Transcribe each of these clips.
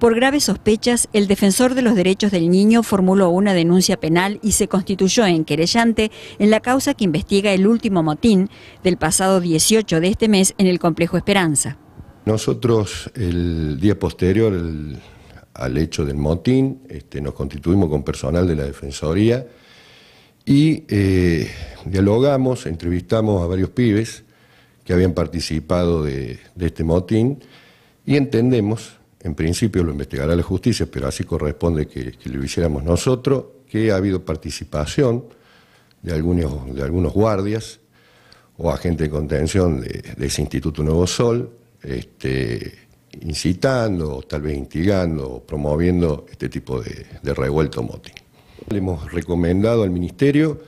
Por graves sospechas, el defensor de los derechos del niño formuló una denuncia penal y se constituyó en querellante en la causa que investiga el último motín del pasado 18 de este mes en el complejo Esperanza. Nosotros el día posterior al hecho del motín este, nos constituimos con personal de la Defensoría y eh, dialogamos, entrevistamos a varios pibes que habían participado de este motín y entendemos en principio lo investigará la justicia, pero así corresponde que, lo hiciéramos nosotros, que ha habido participación de algunos, de algunos guardias o agentes de contención de, ese Instituto Nuevo Sol, este, incitando, tal vez instigando, o promoviendo este tipo de, revuelto motín. Le hemos recomendado al Ministerio,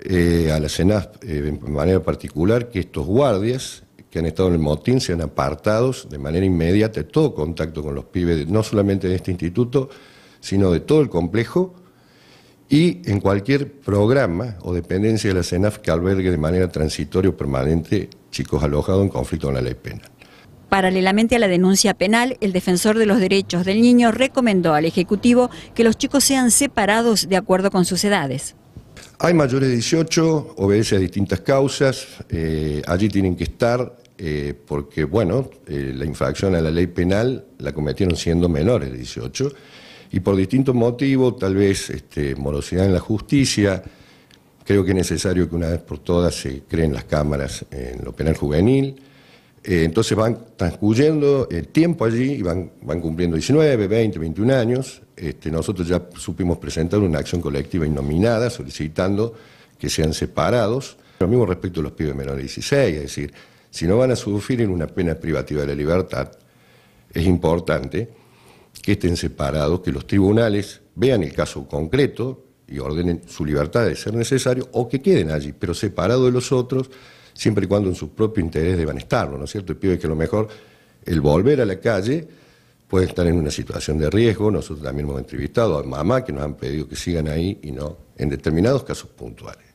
eh, a la CENAF eh, de manera particular, que estos guardias que han estado en el motín sean apartados de manera inmediata de todo contacto con los pibes, no solamente de este instituto, sino de todo el complejo y en cualquier programa o dependencia de la CENAF que albergue de manera transitoria o permanente chicos alojados en conflicto con la ley penal. Paralelamente a la denuncia penal, el defensor de los derechos del niño recomendó al Ejecutivo que los chicos sean separados de acuerdo con sus edades. Hay mayores de 18, obedece a distintas causas, eh, allí tienen que estar, eh, porque, bueno, eh, la infracción a la ley penal la cometieron siendo menores de 18 y por distintos motivos, tal vez este, morosidad en la justicia. Creo que es necesario que una vez por todas se creen las cámaras en lo penal juvenil. Eh, entonces van transcurriendo el tiempo allí y van, cumpliendo 19, 20, 21 años. Este, nosotros ya supimos presentar una acción colectiva innominada solicitando que sean separados. Lo mismo respecto a los pibes menores de 16, es decir, si no van a sufrir en una pena privativa de la libertad, es importante que estén separados, que los tribunales vean el caso concreto y ordenen su libertad de ser necesario o que queden allí, pero separados de los otros, siempre y cuando en su propio interés deban estarlo, ¿no es cierto? Y pibe que a lo mejor el volver a la calle puede estar en una situación de riesgo, nosotros también hemos entrevistado a mamá que nos han pedido que sigan ahí y no en determinados casos puntuales.